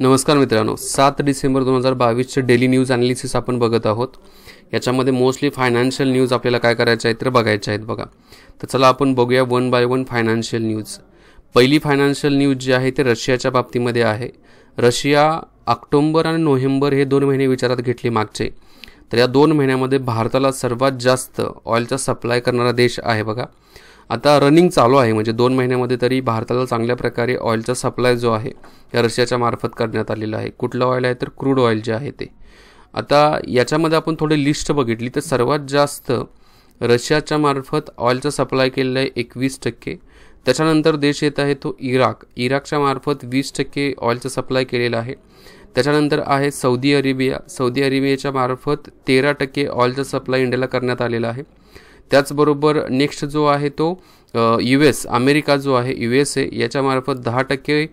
नमस्कार मित्रांनो सात डिसेंबर दोन हजार बावीसचे डेली न्यूज अनालिसिस आपण बघत आहोत याच्यामध्ये मोस्टली फायनान्शियल न्यूज आपल्याला काय करायचं आहेत तर बघायच्या आहेत बघा तर चला आपण बघूया one by one financial news पहिली फायनान्शियल न्यूज जी आहे ते रशियाच्या बाबतीमध्ये आहे रशिया ऑक्टोंबर आणि नोव्हेंबर हे दोन महिने विचारात घेतले मागचे तर या दोन महिन्यामध्ये भारताला सर्वात जास्त ऑइलचा सप्लाय करणारा देश आहे बघा आता रनिंग चालू आहे म्हणजे दोन महिन्यामध्ये तरी भारताला चांगल्या प्रकारे ऑइलचा सप्लाय जो आहे रशियाच्या मार्फत करण्यात आलेला आहे कुठलं ऑइल आहे तर क्रूड ऑइल जे आहे ते आता याच्यामध्ये आपण थोडी लिस्ट बघितली तर सर्वात जास्त रशियाच्या मार्फत ऑइलचा सप्लाय केलेला आहे एकवीस टक्के त्याच्यानंतर देश येत आहे तो इराक इराकच्या मार्फत वीस टक्के ऑइलचा सप्लाय केलेला आहे त्याच्यानंतर आहे सौदी अरेबिया सौदी अरेबियाच्या मार्फत तेरा टक्के ऑइलचा सप्लाय इंडियाला करण्यात आलेला आहे त्याचबरोबर नेक्स्ट जो आहे तो यू एस अमेरिका जो आहे यू एस ए याच्यामार्फत दहा टक्के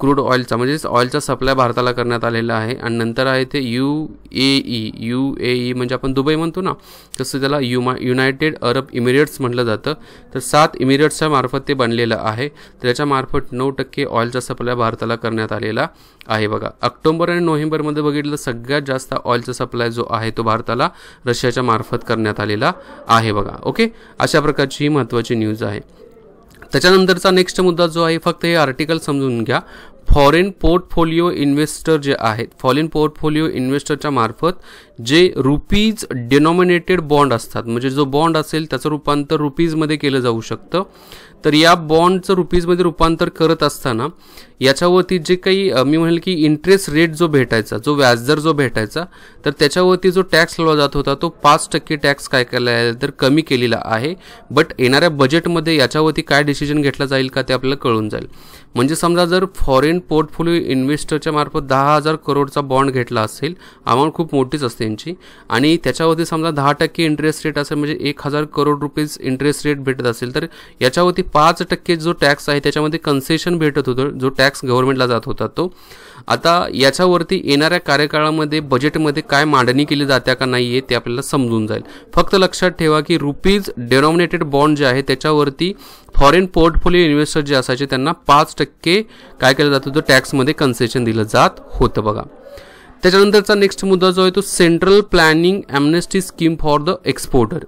क्रूड ऑइलचा म्हणजेच ऑइलचा सप्लाय भारताला करण्यात आलेला आहे आणि नंतर आहे ते U A E U A E म्हणजे आपण दुबई म्हणतो ना तसं त्याला युमा युनायटेड अरब इमिरेट्स म्हटलं जातं तर सात इमिरेट्सच्या मार्फत ते बनलेलं आहे तर याच्यामार्फत नऊ टक्के ऑइलचा सप्लाय भारताला करण्यात आलेला आहे बघा ऑक्टोबर आणि नोव्हेंबरमध्ये बघितलं सगळ्यात जास्त ऑइलचा सप्लाय जो आहे तो भारताला रशियाच्या मार्फत करण्यात आलेला आहे बघा ओके अशा प्रकारची ही महत्त्वाची न्यूज आहे त्याच्यानंतरचा नेक्स्ट मुद्दा जो आहे फक्त हे आर्टिकल समजून घ्या फॉरेन पोर्टफोलिओ इन्व्हेस्टर जे आहेत फॉरेन पोर्टफोलिओ इन्व्हेस्टरच्या मार्फत जे रुपीज डिनॉमिनेटेड बॉन्ड असतात म्हणजे जो बॉन्ड असेल त्याचं रूपांतर रुपीजमध्ये केलं जाऊ शकतं तर या बॉन्डचं रुपीजमध्ये रूपांतर करत असताना याच्यावरती जे काही मी म्हणेल की इंटरेस्ट रेट जो भेटायचा जो व्याजदर जो भेटायचा तर त्याच्यावरती जो टॅक्स लावला जात होता तो पाच टक्के टॅक्स काय केला तर कमी केलेला आहे बट येणाऱ्या बजेटमध्ये याच्यावरती काय डिसिजन घेतला जाईल का ते आपल्याला कळून जाईल म्हणजे समजा जर फॉरेन पोर्टफोलिओ इन्व्हेस्टरच्या मार्फत दहा हजार करोडचा बॉन्ड घेतला असेल अमाऊंट खूप मोठीच असते यांची आणि त्याच्यावरती समजा दहा टक्के इंटरेस्ट रेट असेल म्हणजे एक हजार करोड रुपीज इंटरेस्ट रेट भेटत असेल तर याच्यावरती पाच टक्के जो टॅक्स आहे त्याच्यामध्ये कन्सेशन भेटत होतं जो टॅक्स गव्हर्नमेंटला जात होता तो आता याच्यावरती येणाऱ्या कार्यकाळामध्ये बजेटमध्ये काय मांडणी केली जाते का नाही आहे ते आपल्याला समजून जाईल फक्त लक्षात ठेवा की रुपीज डेनॉमिनेटेड बॉन्ड जे आहे त्याच्यावरती फॉरेन पोर्टफोलिओ इन्व्हेस्टर जे असायचे त्यांना पाच टक्के टक्के काय केलं जात होतं टॅक्समध्ये कन्सेशन दिलं जात होतं बघा त्याच्यानंतरचा नेक्स्ट मुद्दा जो आहे तो central planning amnesty scheme for the exporter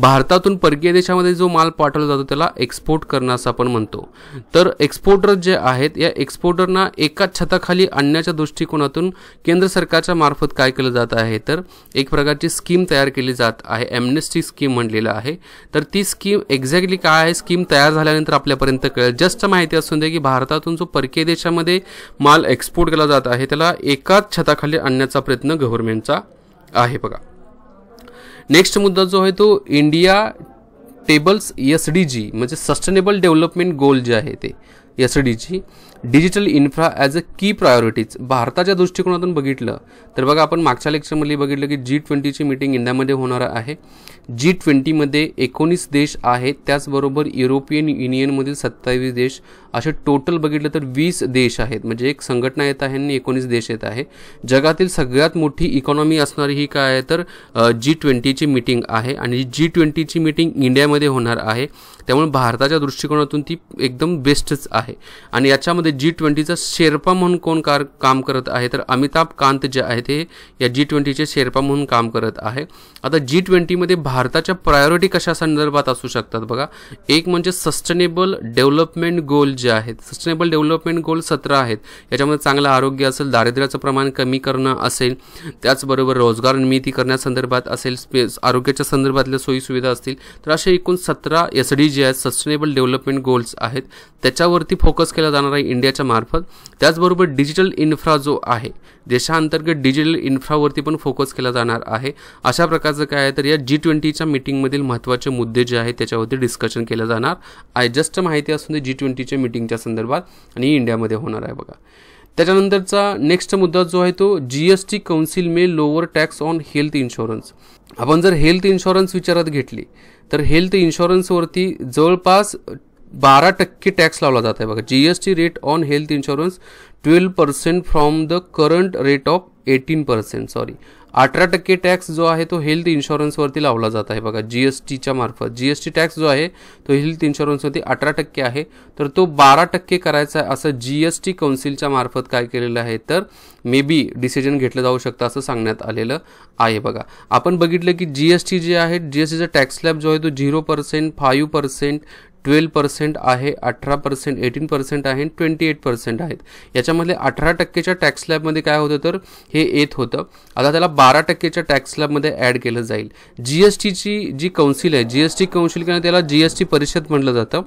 भारतातून परकीय देशामध्ये जो माल पाठवला जातो त्याला एक्सपोर्ट करणं असं आपण म्हणतो तर एक्सपोर्टर जे आहेत या एक्सपोर्टरना एकाच छताखाली आणण्याच्या दृष्टिकोनातून केंद्र सरकारच्या मार्फत काय केलं जात आहे तर एक प्रकारची स्कीम तयार केली जात आहे एमनेस्टी स्कीम म्हणलेलं आहे तर ती स्कीम एक्झॅक्टली काय आहे स्कीम तयार झाल्यानंतर आपल्यापर्यंत कळेल जस्ट माहिती असून द्या की भारतातून जो परकीय देशामध्ये माल एक्सपोर्ट केला जात आहे त्याला एकाच छताखाली आणण्याचा प्रयत्न गव्हर्नमेंटचा आहे बघा नेक्स्ट मुद्दा जो आहे तो India tables S D G म्हणजे सस्टेनेबल डेव्हलपमेंट गोल जे आहे ते S D G digital infra as a key priorities भारताच्या दृष्टिकोनातून बघितलं तर बघा आपण मागच्या लेक्चरमध्ये बघितलं की जी ट्वेंटीची मिटिंग इंडियामध्ये होणार आहे जी ट्वेंटीमध्ये एकोणीस देश आहेत त्याचबरोबर युरोपियन युनियनमधील सत्तावीस देश असे टोटल बघितलं तर वीस देश आहेत म्हणजे एक संघटना येत आहे आणि एकोणीस देश येत आहे जगातील सगळ्यात मोठी इकॉनॉमी असणारी ही काय आहे तर जी ट्वेंटीची मीटिंग आहे आणि जी ट्वेंटीची मीटिंग इंडियामध्ये होणार आहे त्यामुळे भारताच्या दृष्टिकोनातून ती एकदम बेस्टच आहे आणि याच्यामध्ये जी ट्वेंटीचा शेर्पा म्हणून कोण कार काम करत आहे तर अमिताभ कांत जे आहे ते या जी ट्वेंटीचे शेर्पा म्हणून काम करत आहे आता जी ट्वेंटीमध्ये भारताच्या प्रायोरिटी कशा संदर्भात असू शकतात बघा एक म्हणजे सस्टेनेबल डेव्हलपमेंट गोल जे आहेत सस्टेनेबल डेव्हलपमेंट गोल सतरा आहेत याच्यामध्ये चांगलं आरोग्य असेल दारिद्र्याचं प्रमाण कमी करणं असेल त्याचबरोबर रोजगार निर्मिती करण्यासंदर्भात असेल स्पेस आरोग्याच्या संदर्भातल्या सोयीसुविधा असतील तर असे एकूण सतरा एस डी जे आहेत सस्टेनेबल डेव्हलपमेंट गोल्स आहेत त्याच्यावरती फोकस केला जाणार आहे इंडियाच्या मार्फत त्याचबरोबर डिजिटल इन्फ्रा जो आहे देशांतर्गत डिजिटल इन्फ्रावरती पण फोकस केला जाणार आहे अशा प्रकारचं काय आहे तर या जी ट्वेंटीच्या मीटिंगमधील महत्त्वाचे मुद्दे जे आहेत त्याच्यावरती डिस्कशन केलं जाणार आहे जस्ट माहिती असून जी ट्वेंटीच्या मिटिंग मीटिंगच्या संदर्भात आणि इंडियामध्ये होणार आहे बघा त्याच्यानंतरचा नेक्स्ट मुद्दा जो आहे तो G S T council may lower tax on health insurance आपण जर हेल्थ इन्शुरन्स विचारात घेतली तर हेल्थ इन्शुरन्सवरती जवळपास बारा टक्के टॅक्स लावला जात आहे बघा G S T rate on health insurance twelve percent from the current rate of eighteen percent sorry अठरा टक्के टॅक्स जो आहे तो हेल्थ इन्शुरन्सवरती लावला जात आहे बघा जी एस टीच्या मार्फत जी एस टी टॅक्स जो आहे तो हेल्थ इन्शुरन्सवरती अठरा टक्के आहे तर तो बारा टक्के करायचा आहे असं जी एस टी कौन्सिलच्या मार्फत काय केलेलं आहे तर मे बी डिसिजन घेतलं जाऊ शकतं असं सांगण्यात आलेलं आहे बघा आपण बघितलं की जी एस टी जे आहे जी एस टीचा टॅक्स स्लॅब जो आहे तो zero percent five percent twelve percent आहे अठरा पर्सेंट एटीन पर्सेंट आहे ट्वेंटी एट पर्सेंट आहेत याच्यामधले अठरा टक्केच्या टॅक्स स्लॅबमध्ये काय होतं तर हे येत होतं आता त्याला बारा टक्केच्या टॅक्स स्लॅबमध्ये ॲड केलं जाईल जी एस टीची जी कौन्सिल आहे जी एस टी कौन्सिल किंवा त्याला जी एस टी परिषद म्हटलं जातं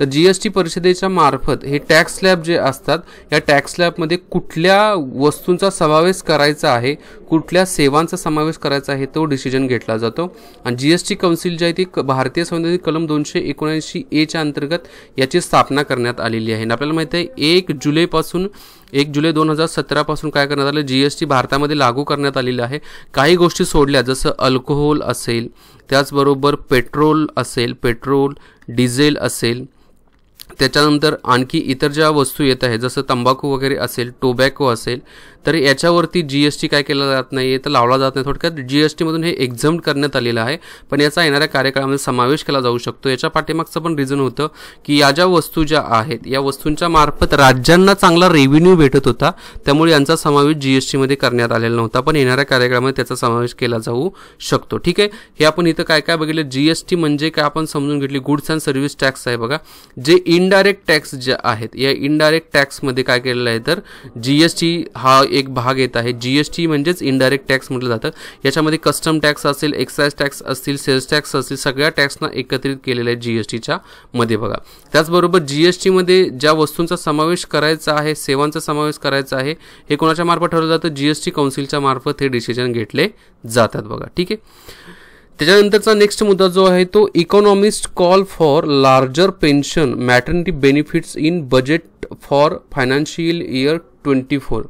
तर जी एस टी परिषदेच्या मार्फत हे टॅक्स स्लॅब जे असतात या टॅक्स स्लॅबमध्ये कुठल्या वस्तूंचा समावेश करायचा आहे कुठल्या सेवांचा समावेश करायचा आहे तो डिसिजन घेतला जातो आणि जी एस टी कौन्सिल जी आहे ती भारतीय संविधान कलम दोनशे एकोणऐंशी एच्या अंतर्गत याची स्थापना करण्यात आलेली आहे आपल्याला माहिती आहे एक जुलैपासून एक जुलै दोन हजार सतरापासून काय करण्यात आलं जी एस टी भारतामध्ये लागू करण्यात आलेलं आहे काही गोष्टी सोडल्या जसं अल्कोहोल असेल त्याचबरोबर पेट्रोल असेल पेट्रोल डिझेल असेल त्याच्यानंतर आणखी इतर ज्या वस्तू येत आहेत जसं तंबाखू वगैरे असेल टोबॅको असेल तर याच्यावरती जी एस टी काय केला जात नाही आहे तर लावला जात नाही थोडक्यात जी एस टीमधून हे एक्झाम करण्यात आलेलं आहे पण याचा येणाऱ्या कार्यकाळामध्ये समावेश केला जाऊ शकतो याच्या पाठीमागचं पण रिझन होतं की या ज्या वस्तू ज्या आहेत या वस्तूंच्या मार्फत राज्यांना चांगला रेव्हेन्यू भेटत होता त्यामुळे यांचा समावेश जी एस टीमध्ये करण्यात आलेला नव्हता पण येणाऱ्या कार्यक्रमामध्ये त्याचा समावेश केला जाऊ शकतो ठीक आहे हे आपण इथं काय काय बघितलं जी एस टी म्हणजे काय आपण समजून घेतली गुड्स अँड सर्व्हिस टॅक्स आहे बघा जे इनडायरेक्ट टॅक्स जे आहेत या इनडायरेक्ट टॅक्समध्ये काय केलेलं आहे तर जी एस टी हा एक भाग येत आहे जी एस टी म्हणजेच इनडायरेक्ट टॅक्स म्हटलं जातं याच्यामध्ये कस्टम टॅक्स असेल एक्साइज टॅक्स असतील सेल्स टॅक्स असतील सगळ्या टॅक्सना एकत्रित केलेल्या आहे जी एस टीच्या मध्ये बघा त्याचबरोबर जी एस टीमध्ये ज्या वस्तूंचा समावेश करायचा आहे सेवांचा समावेश करायचा आहे हे कोणाच्या मार्फत ठरवलं जातं जी एस टी काउन्सिलच्या मार्फत हे डिसिजन घेतले जातात बघा ठीक आहे त्याच्यानंतरचा नेक्स्ट मुद्दा जो आहे तो economist call for larger pension maternity benefits in budget for financial year twenty four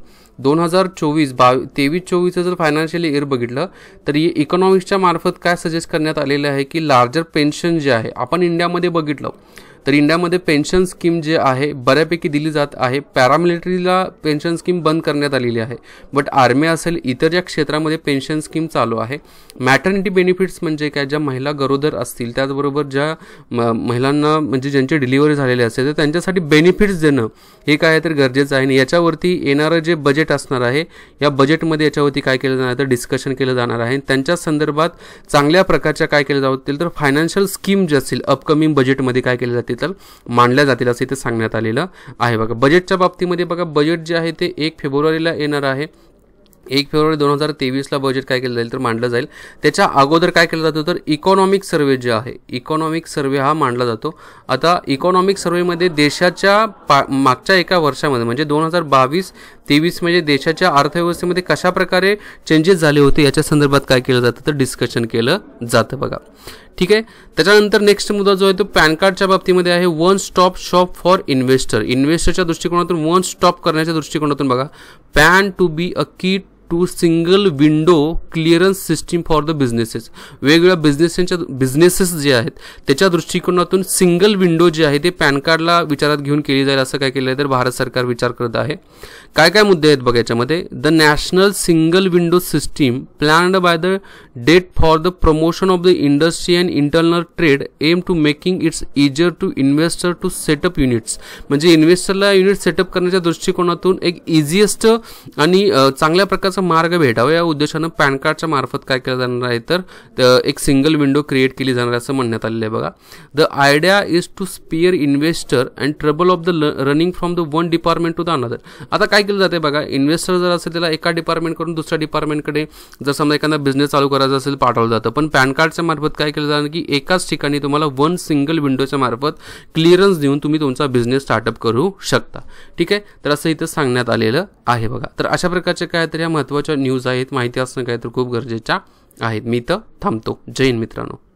दोन हजार चोवीस बाव तेवीस चोवीसचं जर फायनान्शियल इयर बघितलं तर इकॉनॉमिक्सच्या मार्फत काय सजेस्ट करण्यात आलेलं आहे की लार्जर पेन्शन जे आहे आपण इंडियामध्ये बघितलं तर इंडियामध्ये पेन्शन स्कीम जे आहे बऱ्यापैकी दिली जात आहे पॅरामिलिटरीला पेन्शन स्कीम बंद करण्यात आलेली आहे बट आर्मी असेल इतर ज्या क्षेत्रामध्ये पेन्शन स्कीम चालू आहे मॅटर्निटी बेनिफिट्स म्हणजे काय ज्या महिला गरोदर असतील त्याचबरोबर ज्या महिलांना म्हणजे ज्यांची डिलिव्हरी झालेले असेल तर त्यांच्यासाठी बेनिफिट्स देणं हे काय तर गरजेचं आहे आणि याच्यावरती येणारं जे बजेट असणार आहे या बजेटमध्ये याच्यावरती काय केलं जाणार तर डिस्कशन केलं जाणार आहे त्यांच्या संदर्भात चांगल्या प्रकारच्या काय केल्या जातील तर फायनान्शियल स्कीम जे असतील अपकमिंग बजेटमध्ये काय केले जातील बाबतीतल मांडल्या जातील असं इथे सांगण्यात आलेलं आहे बघा बजेटच्या बाबतीमध्ये बघा बजेट जे आहे ते एक फेब्रुवारीला येणार आहे एक फेब्रुवारी दोन हजार तेवीसला बजेट काय केलं जाईल तर मांडलं जाईल त्याच्या अगोदर काय केलं जातं तर इकॉनॉमिक सर्वे जे आहे इकॉनॉमिक सर्वे हा मांडला जातो आता इकॉनॉमिक सर्वेमध्ये देशाच्या पा मागच्या एका वर्षामध्ये म्हणजे दोन हजार बावीस तेवीस म्हणजे देशाच्या अर्थव्यवस्थेमध्ये कशा प्रकारे चेंजेस झाले होते याच्या संदर्भात काय केलं जातं तर डिस्कशन केलं जातं बघा ठीक आहे त्याच्यानंतर नेक्स्ट मुद्दा जो आहे तो पॅन कार्डच्या बाबतीमध्ये आहे one stop shop for investor इन्व्हेस्टरच्या दृष्टिकोनातून वन स्टॉप करण्याच्या दृष्टिकोनातून बघा pan to be a key to single window clearance system for the businesses वेगवेगळ्या बिझनेसच्या बिझनेसेस जे आहेत त्याच्या दृष्टिकोनातून सिंगल विंडो जे आहे ते पॅन कार्डला विचारात घेऊन केली जाईल असं काय केलं आहे तर भारत सरकार विचार करत आहे काय काय मुद्दे आहेत बघा याच्यामध्ये the national single window system planned by the date for the promotion of the industry and internal trade aim to making its easier to investor to set up units म्हणजे इन्व्हेस्टरला युनिट सेटअप करण्याच्या दृष्टिकोनातून एक इझिएस्ट आणि चांगल्या प्रकारचा मार्ग भेटावा या उद्देशानं पॅन कार्डच्या मार्फत काय केलं जाणार आहे तर एक सिंगल विंडो क्रिएट केली जाणार आहे असं म्हणण्यात आलेलं आहे बघा the idea is to spare investor and trouble of the running from the one department to the another आता काय केलं जाते बघा इन्व्हेस्टर जर असेल त्याला एका डिपार्टमेंटकडून दुसऱ्या डिपार्टमेंटकडे जर समजा एखादा बिझनेस चालू करायचा असेल पाठवलं जातं पण पॅन कार्डच्या मार्फत काय केलं जाणार की एकाच ठिकाणी तुम्हाला वन सिंगल विंडोच्या मार्फत क्लिअरन्स देऊन तुम्ही तुमचा बिझनेस स्टार्टअप करू शकता ठीक आहे तर असं इथं सांगण्यात आलेलं आहे बघा तर अशा प्रकारचे काय तर या महत्त्वाच्या न्यूज आहेत माहिती असणं काय तर खूप गरजेच्या आहेत मी तर थांबतो जैन मित्रांनो